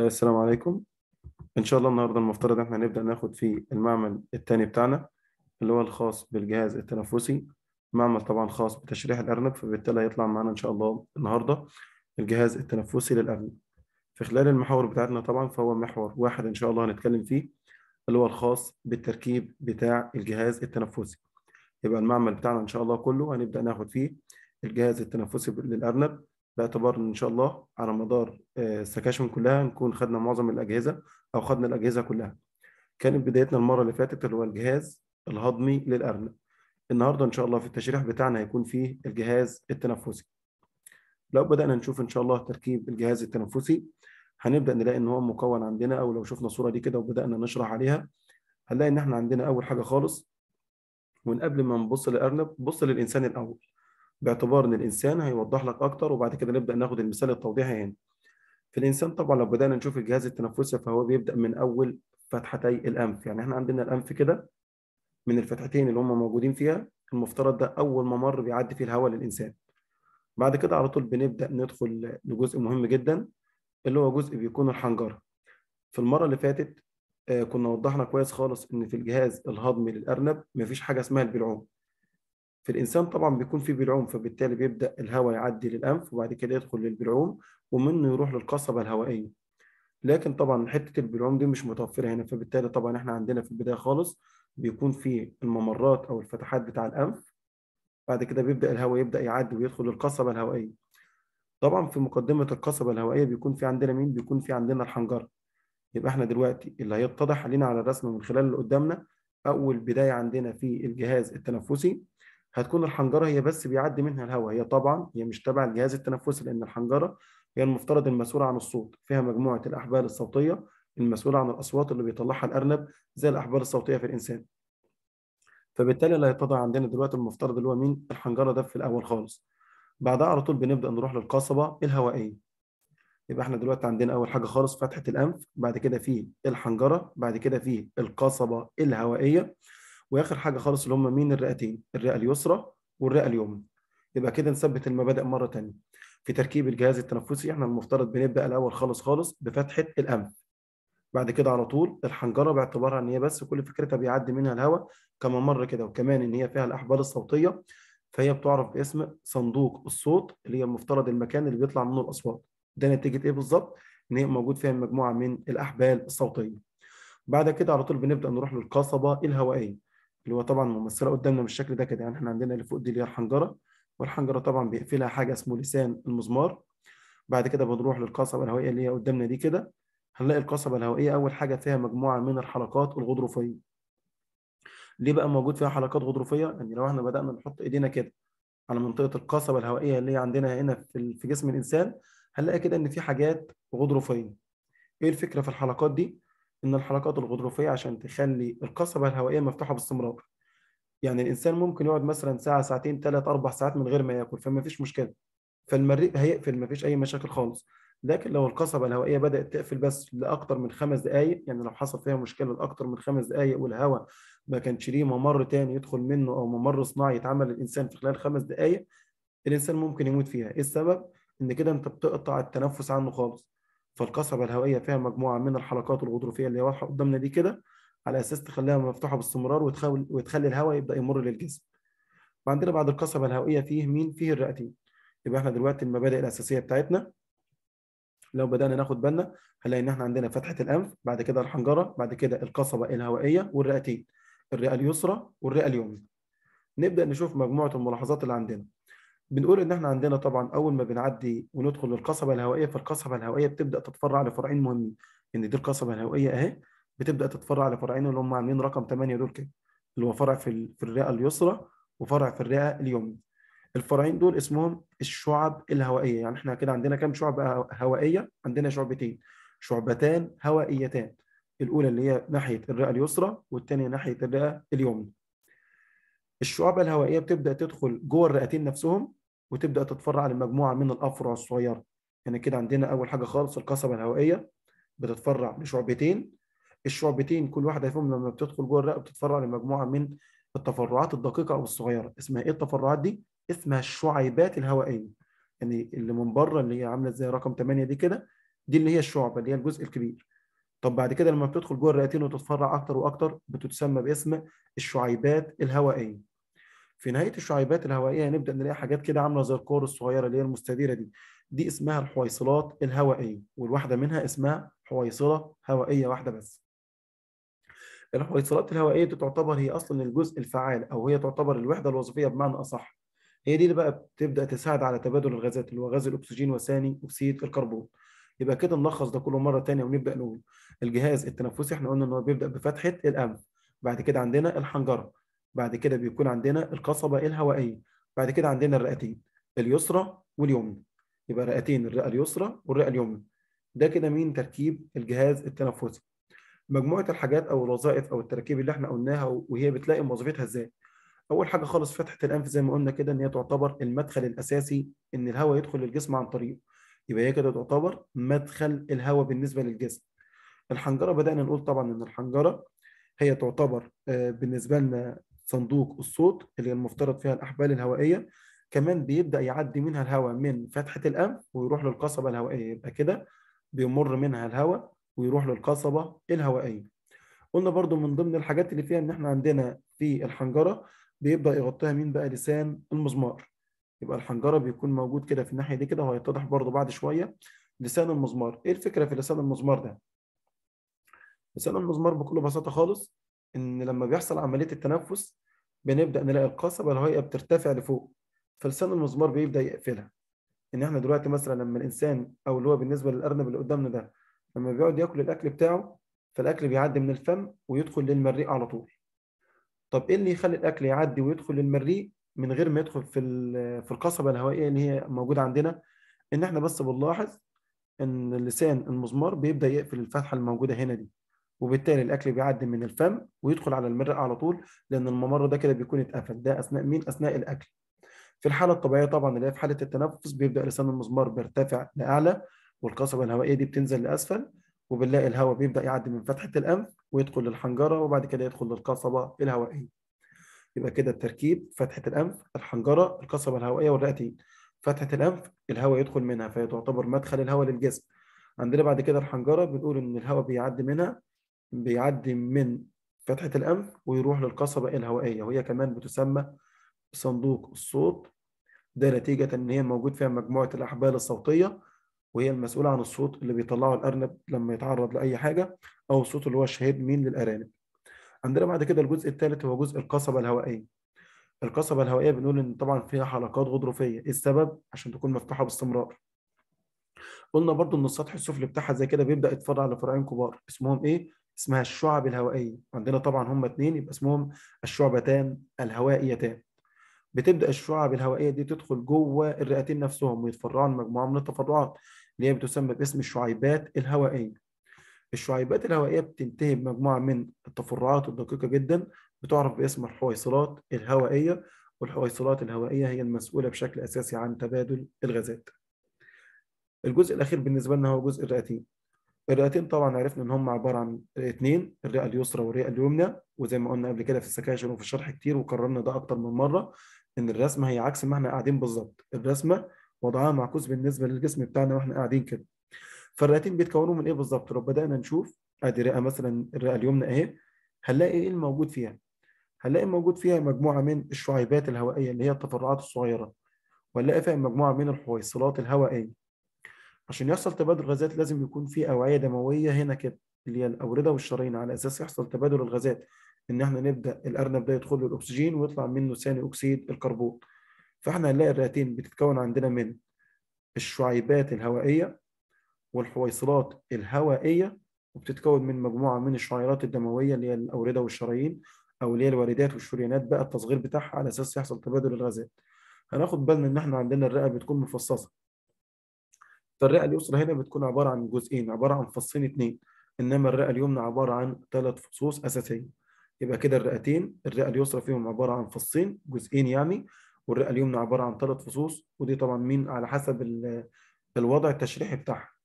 السلام عليكم ان شاء الله النهارده المفترض احنا هنبدا ناخد في المعمل الثاني بتاعنا اللي هو الخاص بالجهاز التنفسي معمل طبعا خاص بتشريح الارنب فبالتالي هيطلع معانا ان شاء الله النهارده الجهاز التنفسي للارنب في خلال المحاور بتاعتنا طبعا فهو محور واحد ان شاء الله هنتكلم فيه اللي هو الخاص بالتركيب بتاع الجهاز التنفسي يبقى المعمل بتاعنا ان شاء الله كله هنبدا ناخد فيه الجهاز التنفسي للارنب باعتبار ان شاء الله على مدار السكاشن آه، كلها نكون خدنا معظم الاجهزه او خدنا الاجهزه كلها كانت بدايتنا المره اللي فاتت اللي هو الجهاز الهضمي للارنب النهارده ان شاء الله في التشريح بتاعنا هيكون فيه الجهاز التنفسي لو بدانا نشوف ان شاء الله تركيب الجهاز التنفسي هنبدا نلاقي ان هو مكون عندنا او لو شفنا الصوره دي كده وبدانا نشرح عليها هنلاقي ان احنا عندنا اول حاجه خالص ومن قبل ما نبص للارنب بص للانسان الاول باعتبار ان الانسان هيوضح لك اكتر وبعد كده نبدا ناخد المثال التوضيحي هنا في الانسان طبعا لو بدانا نشوف الجهاز التنفسي فهو بيبدا من اول فتحتي الانف يعني احنا عندنا الانف كده من الفتحتين اللي هم موجودين فيها المفترض ده اول ممر بيعدي فيه الهواء للانسان بعد كده على طول بنبدا ندخل لجزء مهم جدا اللي هو جزء بيكون الحنجره في المره اللي فاتت آه، كنا وضحنا كويس خالص ان في الجهاز الهضمي للارنب مفيش حاجه اسمها البلعوم في الإنسان طبعا بيكون في بلعوم فبالتالي بيبدأ الهواء يعدي للأنف وبعد كده يدخل للبلعوم ومنه يروح للقصبة الهوائية لكن طبعا حتة البلعوم دي مش متوفرة هنا فبالتالي طبعا احنا عندنا في البداية خالص بيكون في الممرات أو الفتحات بتاع الأنف بعد كده بيبدأ الهواء يبدأ يعدي ويدخل للقصبة الهوائية طبعا في مقدمة القصبة الهوائية بيكون في عندنا مين؟ بيكون في عندنا الحنجرة يبقى احنا دلوقتي اللي هيتضح علينا على الرسمة من خلال اللي قدامنا أول بداية عندنا في الجهاز التنفسي هتكون الحنجره هي بس بيعدي منها الهواء هي طبعا هي مش تبع الجهاز التنفسي لان الحنجره هي المفترض المسؤوله عن الصوت فيها مجموعه الاحبال الصوتيه المسؤوله عن الاصوات اللي بيطلعها الارنب زي الاحبال الصوتيه في الانسان فبالتالي اللي هيتضع عندنا دلوقتي المفترض اللي هو مين الحنجره ده في الاول خالص بعدها على طول بنبدا نروح للقصبه الهوائيه يبقى احنا دلوقتي عندنا اول حاجه خالص فتحه الانف بعد كده في الحنجره بعد كده في القصبه الهوائيه واخر حاجه خالص اللي هم مين الرئتين الرئه اليسرى والرئه اليمنى يبقى كده نثبت المبادئ مره ثانيه في تركيب الجهاز التنفسي احنا المفترض بنبدا الاول خالص خالص بفتحه الانف بعد كده على طول الحنجره باعتبارها ان هي بس كل فكرتها بيعدي منها الهواء كما مر كده وكمان ان هي فيها الاحبال الصوتيه فهي بتعرف باسم صندوق الصوت اللي هي المفترض المكان اللي بيطلع منه الاصوات ده نتيجه ايه بالظبط ان هي موجود فيها مجموعه من الاحبال الصوتيه بعد كده على طول بنبدا نروح للقصبه الهوائيه اللي هو طبعا ممثله قدامنا بالشكل ده كده يعني احنا عندنا اللي فوق دي اللي هي الحنجره والحنجره طبعا بيقفلها حاجه اسمه لسان المزمار بعد كده بنروح للقصبه الهوائيه اللي هي قدامنا دي كده هنلاقي القصبه الهوائيه اول حاجه فيها مجموعه من الحلقات الغضروفيه ليه بقى موجود فيها حلقات غضروفيه يعني لو احنا بدانا نحط ايدينا كده على منطقه القصبه الهوائيه اللي هي عندنا هنا في جسم الانسان هنلاقي كده ان في حاجات غضروفيه ايه الفكره في الحلقات دي ان الحركات الغضروفيه عشان تخلي القصبه الهوائيه مفتوحه باستمرار يعني الانسان ممكن يقعد مثلا ساعه ساعتين ثلاث اربع ساعات من غير ما ياكل فما فيش مشكله فالمريء هيقفل ما فيش اي مشاكل خالص لكن لو القصبه الهوائيه بدات تقفل بس لاكثر من خمس دقائق يعني لو حصل فيها مشكله لاكثر من خمس دقائق والهواء ما كانش ليه ممر تاني يدخل منه او ممر صناعي يتعمل الانسان في خلال خمس دقائق الانسان ممكن يموت فيها ايه السبب ان كده انت بتقطع التنفس عنه خالص فالقصبة الهوائية فيها مجموعة من الحلقات الغضروفية اللي واضحة قدامنا دي كده على أساس تخليها مفتوحة باستمرار وتخلي, وتخلي الهواء يبدأ يمر للجسم وعندنا بعد القصبة الهوائية فيه مين؟ فيه الرئتين يبقى احنا دلوقتي المبادئ الأساسية بتاعتنا لو بدأنا ناخد بالنا هنلاقي إن احنا عندنا فتحة الأنف بعد كده الحنجرة بعد كده القصبة الهوائية والرئتين الرئة اليسرى والرئة اليمنى نبدأ نشوف مجموعة الملاحظات اللي عندنا بنقول ان احنا عندنا طبعا اول ما بنعدي وندخل للقصبه الهوائيه فالقصبه الهوائيه بتبدا تتفرع لفرعين مهمين ان دي القصبه الهوائيه اهي بتبدا تتفرع لفرعين اللي هم عاملين رقم 8 دول كده اللي هو فرع في في الرئه اليسرى وفرع في الرئه اليمنى الفرعين دول اسمهم الشعب الهوائيه يعني احنا كده عندنا كام شعبه هوائيه عندنا شعبتين شعبتان هوائيتان الاولى اللي هي ناحيه الرئه اليسرى والثانيه ناحيه الرئه اليمنى الشعب الهوائيه بتبدا تدخل جوه الرئتين نفسهم وتبدا تتفرع على مجموعه من الافرع الصغيره يعني كده عندنا اول حاجه خالص القصبه الهوائيه بتتفرع لشعبتين الشعبتين كل واحده فيهم لما بتدخل جوه الرئه بتتفرع لمجموعه من التفرعات الدقيقه او الصغيره اسمها ايه التفرعات دي اسمها الشعيبات الهوائيه يعني اللي من بره اللي هي عامله زي رقم 8 دي كده دي اللي هي الشعبه اللي هي الجزء الكبير طب بعد كده لما بتدخل جوه الرئتين وتتفرع اكتر واكتر بتتسمى باسم الشعيبات الهوائيه في نهايه الشعيبات الهوائيه هنبدا نلاقي حاجات كده عامله زي الكور الصغيره اللي هي المستديره دي دي اسمها الحويصلات الهوائيه والواحده منها اسمها حويصله هوائيه واحده بس الحويصلات الهوائيه دي تعتبر هي اصلا الجزء الفعال او هي تعتبر الوحده الوظيفيه بمعنى اصح هي دي اللي بقى بتبدا تساعد على تبادل الغازات اللي هو غاز الاكسجين وثاني اكسيد الكربون يبقى كده نلخص ده كله مره ثانيه ونبدا نقول الجهاز التنفسي احنا قلنا ان هو بيبدا بفتحه الانف بعد كده عندنا الحنجره بعد كده بيكون عندنا القصبه الهوائيه بعد كده عندنا الرئتين اليسرى واليمنى يبقى رئتين الرئه اليسرى والرئه اليمنى ده كده مين تركيب الجهاز التنفسي مجموعه الحاجات او الوظائف او التراكيب اللي احنا قلناها وهي بتلاقي وظيفتها ازاي اول حاجه خالص فتحه الانف زي ما قلنا كده ان هي تعتبر المدخل الاساسي ان الهواء يدخل للجسم عن طريقه يبقى هي كده تعتبر مدخل الهواء بالنسبه للجسم الحنجره بدانا نقول طبعا ان الحنجره هي تعتبر آه، بالنسبه لنا صندوق الصوت اللي المفترض فيها الاحبال الهوائيه كمان بيبدا يعدي منها الهواء من فتحه الانف ويروح للقصبه الهوائيه يبقى كده بيمر منها الهواء ويروح للقصبه الهوائيه قلنا برضو من ضمن الحاجات اللي فيها ان احنا عندنا في الحنجره بيبدا يغطيها مين بقى لسان المزمار يبقى الحنجره بيكون موجود كده في الناحيه دي كده وهيتضح برضو بعد شويه لسان المزمار ايه الفكره في لسان المزمار ده لسان المزمار بكل بساطه خالص ان لما بيحصل عمليه التنفس بنبدا نلاقي القصبه هي بترتفع لفوق فلسان المزمار بيبدا يقفلها ان احنا دلوقتي مثلا لما الانسان او اللي هو بالنسبه للارنب اللي قدامنا ده لما بيقعد ياكل الاكل بتاعه فالاكل بيعدي من الفم ويدخل للمريء على طول طب ايه اللي يخلي الاكل يعدي ويدخل للمريء من غير ما يدخل في في القصبه الهوائيه اللي هي موجوده عندنا ان احنا بس بنلاحظ ان اللسان المزمار بيبدا يقفل الفتحه الموجوده هنا دي وبالتالي الاكل بيعدي من الفم ويدخل على المرئه على طول لان الممر ده كده بيكون اتقفل ده اثناء مين اثناء الاكل في الحاله الطبيعيه طبعا اللي هي في حاله التنفس بيبدا لسان المزمار بيرتفع لاعلى والقصبه الهوائيه دي بتنزل لاسفل وبنلاقي الهواء بيبدا يعدي من فتحه الانف ويدخل للحنجره وبعد كده يدخل للقصبه الهوائيه يبقى كده التركيب فتحة الأنف الحنجرة القصبة الهوائية والرئتين فتحة الأنف الهواء يدخل منها فهي تعتبر مدخل الهواء للجسم عندنا بعد كده الحنجرة بنقول إن الهواء بيعدي منها بيعدي من فتحة الأنف ويروح للقصبة الهوائية وهي كمان بتسمى صندوق الصوت ده نتيجة إن هي موجود فيها مجموعة الأحبال الصوتية وهي المسؤولة عن الصوت اللي بيطلعه الأرنب لما يتعرض لأي حاجة أو الصوت اللي هو الشهيد مين للأرانب عندنا بعد كده الجزء الثالث هو جزء القصبه الهوائيه القصبه الهوائيه بنقول ان طبعا فيها حلقات غضروفيه إيه السبب عشان تكون مفتوحه باستمرار قلنا برضو ان السطح السفلي بتاعها زي كده بيبدا يتفرع لفرعين كبار اسمهم ايه اسمها الشعب الهوائيه عندنا طبعا هما اتنين يبقى اسمهم الشعبتان الهوائيتان بتبدا الشعب الهوائيه دي تدخل جوه الرئتين نفسهم ويتفرعوا لمجموعه من التفرعات اللي هي بتسمى باسم الشعيبات الهوائيه الشعيبات الهوائية بتنتهي بمجموعة من التفرعات الدقيقة جدا بتعرف باسم الحويصلات الهوائية والحويصلات الهوائية هي المسؤولة بشكل أساسي عن تبادل الغازات. الجزء الأخير بالنسبة لنا هو جزء الرئتين. الرئتين طبعا عرفنا إن هم عبارة عن اثنين الرئة اليسرى والرئة اليمنى وزي ما قلنا قبل كده في السكاشن وفي الشرح كتير وكررنا ده أكتر من مرة إن الرسمة هي عكس ما إحنا قاعدين بالظبط، الرسمة وضعها معكوس بالنسبة للجسم بتاعنا وإحنا قاعدين كده. فالرئتين بيتكونوا من ايه بالظبط لو بدانا نشوف ادي رئه مثلا الرئه اليمنى اهي هنلاقي ايه الموجود فيها هنلاقي موجود فيها مجموعه من الشعيبات الهوائيه اللي هي التفرعات الصغيره وهنلاقي فيها مجموعه من الحويصلات الهوائيه عشان يحصل تبادل غازات لازم يكون في اوعيه دمويه هنا كده اللي هي الاورده والشرايين على اساس يحصل تبادل الغازات ان احنا نبدا الارنب ده يدخل له الاكسجين ويطلع منه ثاني اكسيد الكربون فاحنا هنلاقي الرئتين بتتكون عندنا من الشعيبات الهوائيه والحويصلات الهوائيه وبتتكون من مجموعه من الشعيرات الدمويه اللي هي الاورده والشرايين او اللي هي الواردات والشريانات بقى التصغير بتاعها على اساس يحصل تبادل الغازات هناخد بالنا ان احنا عندنا الرئه بتكون مفصصه فالرئه اليسرى هنا بتكون عباره عن جزئين عباره عن فصين اثنين انما الرئه اليمنى عباره عن ثلاث فصوص اساسيه يبقى كده الرئتين الرئه اليسرى فيهم عباره عن فصين جزئين يعني والرئه اليمنى عباره عن ثلاث فصوص ودي طبعا مين على حسب الوضع التشريحي بتاعها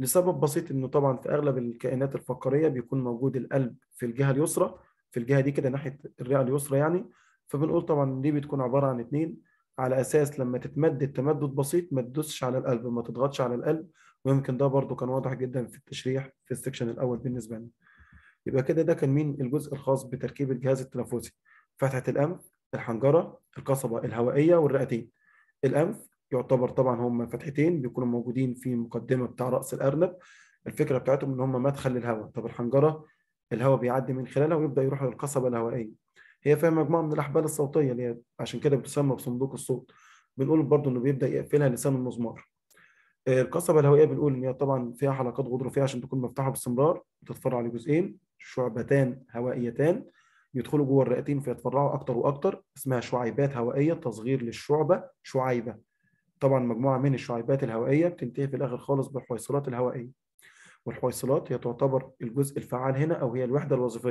لسبب بسيط انه طبعا في اغلب الكائنات الفقريه بيكون موجود القلب في الجهه اليسرى في الجهه دي كده ناحيه الرئه اليسرى يعني فبنقول طبعا دي بتكون عباره عن اتنين على اساس لما تتمدد تمدد بسيط ما تدوسش على القلب ما تضغطش على القلب ويمكن ده برده كان واضح جدا في التشريح في السكشن الاول بالنسبه لنا يبقى كده ده كان مين الجزء الخاص بتركيب الجهاز التنفسي فتحه الانف الحنجره القصبه الهوائيه والرئتين الانف يعتبر طبعا هم فتحتين بيكونوا موجودين في مقدمه بتاع راس الارنب الفكره بتاعتهم ان هم مدخل للهواء طب الحنجره الهواء بيعدي من خلالها ويبدا يروح للقصبه الهوائيه هي فيها مجموعه من الاحبال الصوتيه اللي هي عشان كده بتسمى بصندوق الصوت بنقول برضو انه بيبدا يقفلها لسان المزمار آه، القصبه الهوائيه بنقول ان هي طبعا فيها حلقات غضروفيه عشان تكون مفتوحه باستمرار بتتفرع لجزئين شعبتان هوائيتان يدخلوا جوه الرئتين فيتفرعوا اكتر واكتر اسمها شعيبات هوائيه تصغير للشعبه شعيبه طبعا مجموعه من الشعيبات الهوائيه بتنتهي في الاخر خالص بالحويصلات الهوائيه والحويصلات هي تعتبر الجزء الفعال هنا او هي الوحده الوظيفيه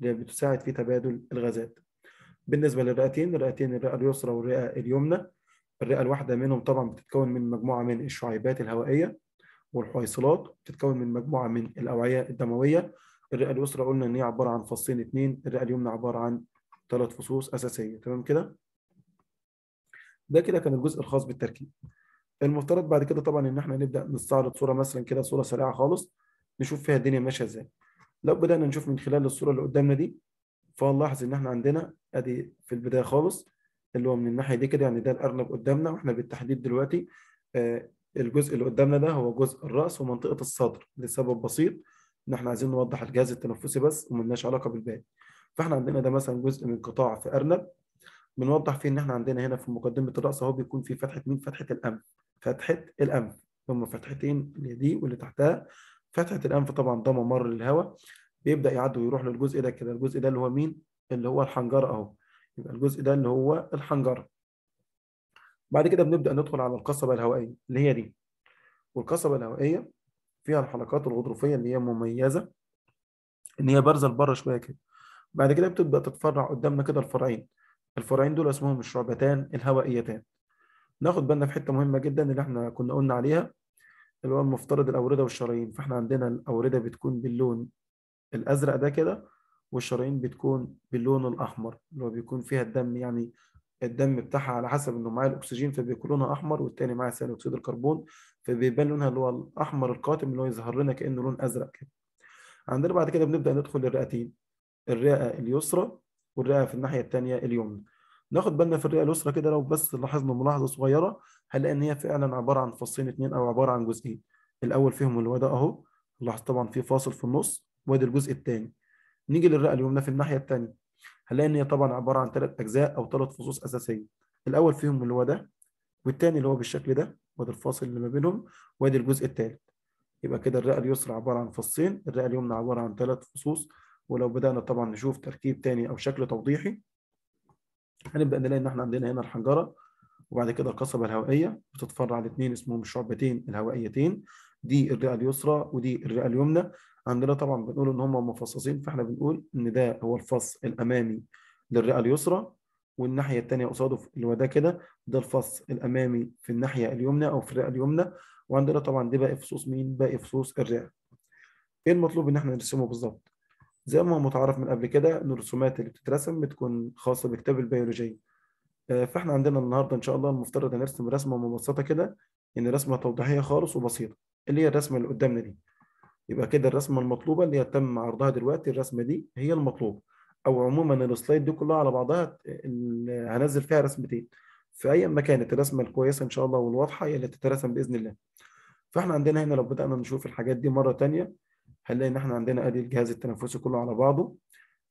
اللي بتساعد في تبادل الغازات بالنسبه للرئتين الرئتين الرئه اليسرى والرئه اليمنى الرئه الواحده منهم طبعا بتتكون من مجموعه من الشعيبات الهوائيه والحويصلات بتتكون من مجموعه من الاوعيه الدمويه الرئه اليسرى قلنا ان هي عباره عن فصين اثنين الرئه اليمنى عباره عن ثلاث فصوص اساسيه تمام كده ده كده كان الجزء الخاص بالتركيب المفترض بعد كده طبعا ان احنا نبدا نستعرض صوره مثلا كده صوره سريعه خالص نشوف فيها الدنيا ماشيه ازاي لو بدانا نشوف من خلال الصوره اللي قدامنا دي فنلاحظ ان احنا عندنا ادي في البدايه خالص اللي هو من الناحيه دي كده يعني ده الارنب قدامنا واحنا بالتحديد دلوقتي آه الجزء اللي قدامنا ده هو جزء الراس ومنطقه الصدر لسبب بسيط ان احنا عايزين نوضح الجهاز التنفسي بس وملناش علاقه بالباقي فاحنا عندنا ده مثلا جزء من قطاع في ارنب بنوضح فيه ان احنا عندنا هنا في مقدمه الراس اهو بيكون في فتحه مين؟ فتحه الانف فتحه الانف هما فتحتين اللي دي واللي تحتها فتحه الانف طبعا ده ممر للهواء بيبدا يعدي ويروح للجزء ده كده الجزء ده اللي هو مين؟ اللي هو الحنجره اهو يبقى الجزء ده اللي هو الحنجره بعد كده بنبدا ندخل على القصبه الهوائيه اللي هي دي والقصبه الهوائيه فيها الحلقات الغضروفيه اللي هي مميزه ان هي بارزه لبره شويه كده بعد كده بتبدا تتفرع قدامنا كده الفرعين الفرعين دول اسمهم الشعبتان الهوائيتان ناخد بالنا في حته مهمه جدا اللي احنا كنا قلنا عليها اللي هو المفترض الاورده والشرايين فاحنا عندنا الاورده بتكون باللون الازرق ده كده والشرايين بتكون باللون الاحمر اللي هو بيكون فيها الدم يعني الدم بتاعها على حسب انه معاه الاكسجين فبيكون لونها احمر والتاني معاه ثاني اكسيد الكربون فبيبان لونها اللي هو الاحمر القاتم اللي هو يظهر لنا كانه لون ازرق كده عندنا بعد كده بنبدا ندخل للرئتين الرئه اليسرى والرئه في الناحيه الثانيه اليمنى ناخد بالنا في الرئه اليسرى كده لو بس لاحظنا ملاحظه صغيره هنلاقي ان هي فعلا عباره عن فصين اثنين او عباره عن جزئين الاول فيهم اللي هو ده اهو لاحظ طبعا في فاصل في النص وادي الجزء الثاني نيجي للرئه اليمنى في الناحيه الثانيه هنلاقي ان هي طبعا عباره عن ثلاث اجزاء او ثلاث فصوص اساسيه الاول فيهم اللي هو ده والثاني اللي هو بالشكل ده وادي الفاصل اللي ما بينهم وادي الجزء الثالث يبقى كده الرئه اليسرى عباره عن فصين الرئه اليمنى عباره عن ثلاث فصوص ولو بدأنا طبعا نشوف تركيب تاني أو شكل توضيحي هنبدأ نلاقي إن احنا عندنا هنا الحنجرة وبعد كده القصبة الهوائية بتتفرع لاتنين اسمهم الشعبتين الهوائيتين دي الرئة اليسرى ودي الرئة اليمنى عندنا طبعا بنقول إن هم مفصصين فاحنا بنقول إن ده هو الفص الأمامي للرئة اليسرى والناحية التانية قصاده اللي هو ده كده ده الفص الأمامي في الناحية اليمنى أو في الرئة اليمنى وعندنا طبعا دي باقي فصوص مين؟ باقي فصوص الرئة. إيه المطلوب إن احنا نرسمه بالظبط؟ زي ما متعارف من قبل كده ان الرسومات اللي بتترسم بتكون خاصه بكتاب البيولوجيه آه، فاحنا عندنا النهارده ان شاء الله المفترض هنرسم رسمه مبسطه كده يعني رسمه توضيحيه خالص وبسيطه اللي هي الرسمه اللي قدامنا دي يبقى كده الرسمه المطلوبه اللي تم عرضها دلوقتي الرسمه دي هي المطلوبه او عموما السلايد دي كلها على بعضها هنزل فيها رسمتين في اي ما كانت الرسمه الكويسه ان شاء الله والواضحه هي اللي تترسم باذن الله فاحنا عندنا هنا لو بدانا نشوف الحاجات دي مره ثانيه هنلاقي ان احنا عندنا ادي الجهاز التنفسي كله على بعضه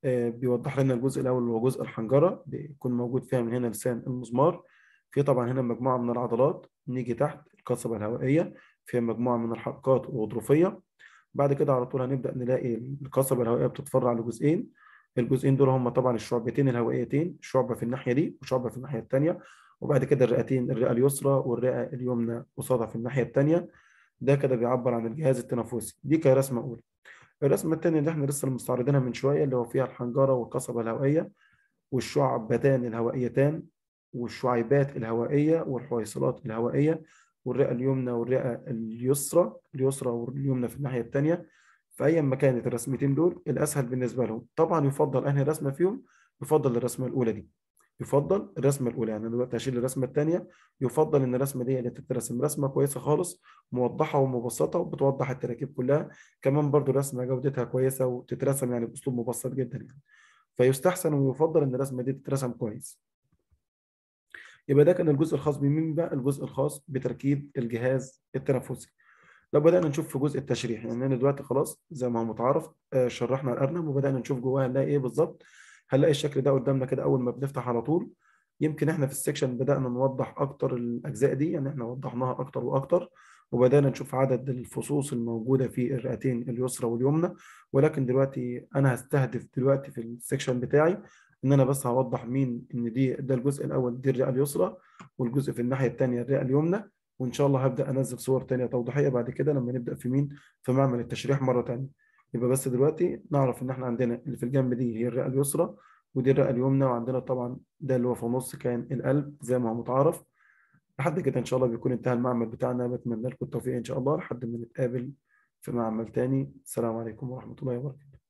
آه، بيوضح لنا الجزء الاول اللي هو جزء الحنجره بيكون موجود فيها من هنا لسان المزمار في طبعا هنا مجموعه من العضلات نيجي تحت القصبه الهوائيه فيها مجموعه من الحلقات الغضروفيه بعد كده على طول هنبدا نلاقي القصبه الهوائيه بتتفرع لجزئين الجزئين دول هم طبعا الشعبتين الهوائيتين شعبه في الناحيه دي وشعبه في الناحيه الثانيه وبعد كده الرئتين الرئه اليسرى والرئه اليمنى قصادها في الناحيه الثانيه ده كده بيعبر عن الجهاز التنفسي دي كرسمه اولى الرسمه الثانيه اللي احنا لسه مستعرضينها من شويه اللي هو فيها الحنجره والقصبه الهوائيه والشعبتان الهوائيتان والشعيبات الهوائيه والحويصلات الهوائيه والرئه اليمنى والرئه اليسرى اليسرى واليمنى في الناحيه الثانيه فايا ما كانت الرسمتين دول الاسهل بالنسبه لهم طبعا يفضل انهي رسمه فيهم يفضل الرسمه الاولى دي يفضل الرسمه الاولى يعني دلوقتي هشيل الرسمه الثانيه يفضل ان الرسمه دي اللي تترسم رسمه كويسه خالص موضحه ومبسطه وبتوضح التراكيب كلها كمان برضو الرسمه جودتها كويسه وتترسم يعني باسلوب مبسط جدا يعني فيستحسن ويفضل ان الرسمه دي تترسم كويس يبقى ده كان الجزء الخاص بمين بقى الجزء الخاص بتركيب الجهاز التنفسي لو بدأنا نشوف في جزء التشريح يعني يعني دلوقتي خلاص زي ما هو متعارف آه، شرحنا الأرنب وبدأنا نشوف جواها نلاقي إيه بالظبط هنلاقي الشكل ده قدامنا كده اول ما بنفتح على طول يمكن احنا في السكشن بدانا نوضح اكتر الاجزاء دي يعني احنا وضحناها اكتر واكتر وبدانا نشوف عدد الفصوص الموجوده في الرئتين اليسرى واليمنى ولكن دلوقتي انا هستهدف دلوقتي في السكشن بتاعي ان انا بس هوضح مين ان دي ده الجزء الاول دي الرئه اليسرى والجزء في الناحيه الثانيه الرئه اليمنى وان شاء الله هبدا انزل صور ثانيه توضيحيه بعد كده لما نبدا في مين في معمل التشريح مره ثانيه يبقى بس دلوقتي نعرف ان احنا عندنا اللي في الجنب دي هي الرئه اليسرى ودي الرئه اليمنى وعندنا طبعا ده اللي هو في النص كان القلب زي ما هو متعارف لحد كده ان شاء الله بيكون انتهى المعمل بتاعنا بتمنى لكم التوفيق ان شاء الله لحد ما نتقابل في معمل تاني السلام عليكم ورحمه الله وبركاته